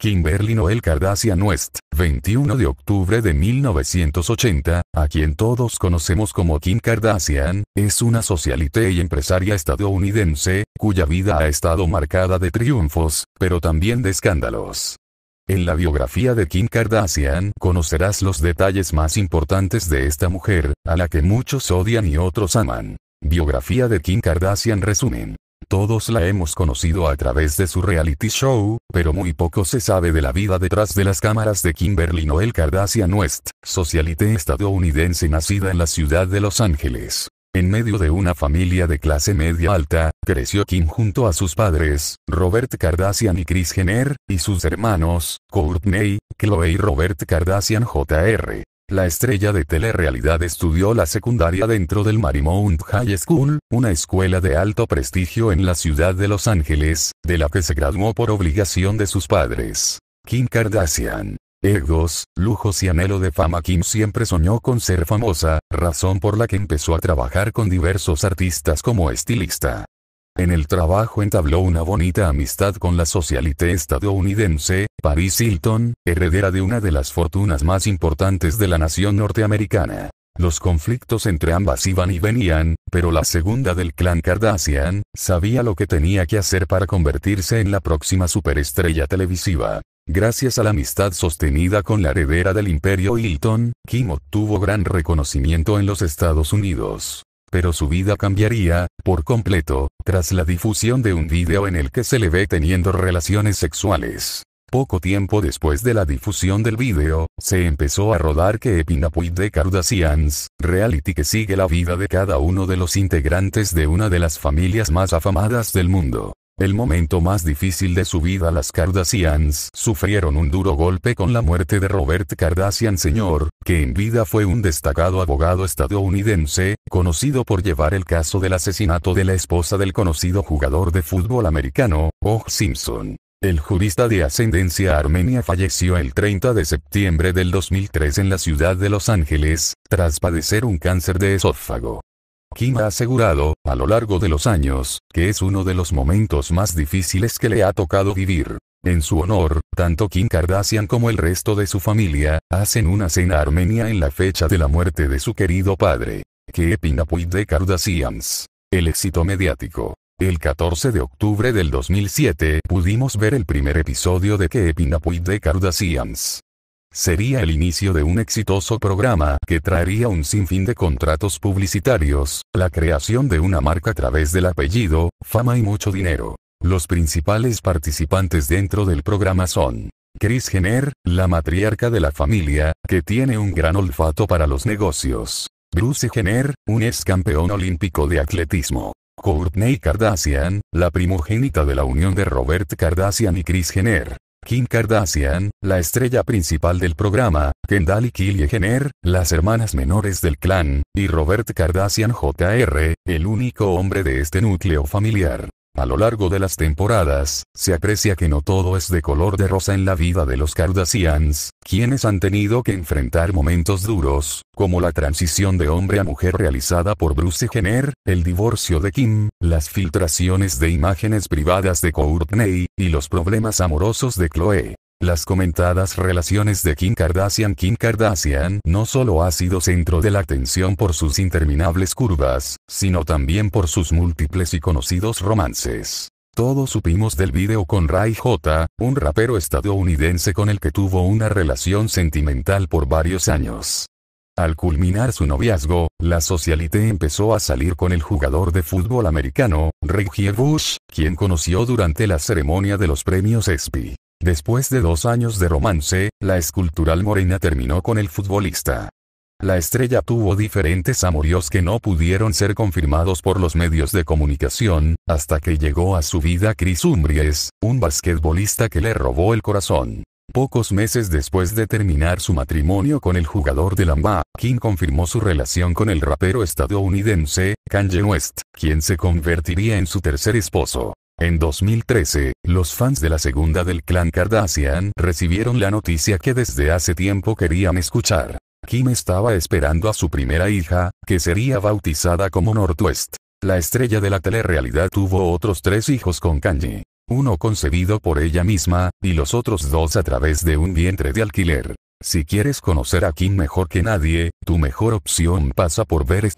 Kimberly Noel Kardashian West, 21 de octubre de 1980, a quien todos conocemos como Kim Kardashian, es una socialite y empresaria estadounidense, cuya vida ha estado marcada de triunfos, pero también de escándalos. En la biografía de Kim Kardashian conocerás los detalles más importantes de esta mujer, a la que muchos odian y otros aman. Biografía de Kim Kardashian Resumen todos la hemos conocido a través de su reality show, pero muy poco se sabe de la vida detrás de las cámaras de Kimberly Noel Kardashian West, socialite estadounidense nacida en la ciudad de Los Ángeles. En medio de una familia de clase media alta, creció Kim junto a sus padres, Robert Kardashian y Chris Jenner, y sus hermanos, Courtney, Chloe y Robert Kardashian Jr. La estrella de telerrealidad estudió la secundaria dentro del Marymount High School, una escuela de alto prestigio en la ciudad de Los Ángeles, de la que se graduó por obligación de sus padres. Kim Kardashian. Egos, lujos y anhelo de fama Kim siempre soñó con ser famosa, razón por la que empezó a trabajar con diversos artistas como estilista. En el trabajo entabló una bonita amistad con la socialite estadounidense, Paris Hilton, heredera de una de las fortunas más importantes de la nación norteamericana. Los conflictos entre ambas iban y venían, pero la segunda del clan Kardashian, sabía lo que tenía que hacer para convertirse en la próxima superestrella televisiva. Gracias a la amistad sostenida con la heredera del imperio Hilton, Kim obtuvo gran reconocimiento en los Estados Unidos pero su vida cambiaría, por completo, tras la difusión de un video en el que se le ve teniendo relaciones sexuales. Poco tiempo después de la difusión del video, se empezó a rodar que Epinapuit de Cardassians, reality que sigue la vida de cada uno de los integrantes de una de las familias más afamadas del mundo. El momento más difícil de su vida las Cardassians sufrieron un duro golpe con la muerte de Robert Kardashian Sr., que en vida fue un destacado abogado estadounidense, conocido por llevar el caso del asesinato de la esposa del conocido jugador de fútbol americano, Og Simpson. El jurista de ascendencia armenia falleció el 30 de septiembre del 2003 en la ciudad de Los Ángeles, tras padecer un cáncer de esófago. Kim ha asegurado, a lo largo de los años, que es uno de los momentos más difíciles que le ha tocado vivir. En su honor, tanto Kim Kardashian como el resto de su familia, hacen una cena armenia en la fecha de la muerte de su querido padre, que pues, de Kardashians. El éxito mediático. El 14 de octubre del 2007 pudimos ver el primer episodio de que pues, de Kardashians. Sería el inicio de un exitoso programa que traería un sinfín de contratos publicitarios, la creación de una marca a través del apellido, fama y mucho dinero. Los principales participantes dentro del programa son Chris Jenner, la matriarca de la familia, que tiene un gran olfato para los negocios. Bruce Jenner, un ex campeón olímpico de atletismo. Courtney Kardashian, la primogénita de la unión de Robert Kardashian y Chris Jenner. Kim Kardashian, la estrella principal del programa, Kendall y Kylie Jenner, las hermanas menores del clan, y Robert Kardashian Jr., el único hombre de este núcleo familiar. A lo largo de las temporadas, se aprecia que no todo es de color de rosa en la vida de los Cardassians, quienes han tenido que enfrentar momentos duros, como la transición de hombre a mujer realizada por Bruce Jenner, el divorcio de Kim, las filtraciones de imágenes privadas de Courtney, y los problemas amorosos de Chloe. Las comentadas relaciones de Kim Kardashian Kim Kardashian no solo ha sido centro de la atención por sus interminables curvas, sino también por sus múltiples y conocidos romances. Todos supimos del video con Ray J, un rapero estadounidense con el que tuvo una relación sentimental por varios años. Al culminar su noviazgo, la socialite empezó a salir con el jugador de fútbol americano, Reggie Bush, quien conoció durante la ceremonia de los premios ESPY. Después de dos años de romance, la escultural morena terminó con el futbolista. La estrella tuvo diferentes amoríos que no pudieron ser confirmados por los medios de comunicación, hasta que llegó a su vida Chris Umbries, un basquetbolista que le robó el corazón. Pocos meses después de terminar su matrimonio con el jugador de Lamba, Kim confirmó su relación con el rapero estadounidense, Kanye West, quien se convertiría en su tercer esposo. En 2013, los fans de la segunda del clan Kardashian recibieron la noticia que desde hace tiempo querían escuchar. Kim estaba esperando a su primera hija, que sería bautizada como Northwest. La estrella de la telerrealidad tuvo otros tres hijos con Kanye. Uno concebido por ella misma, y los otros dos a través de un vientre de alquiler. Si quieres conocer a Kim mejor que nadie, tu mejor opción pasa por ver...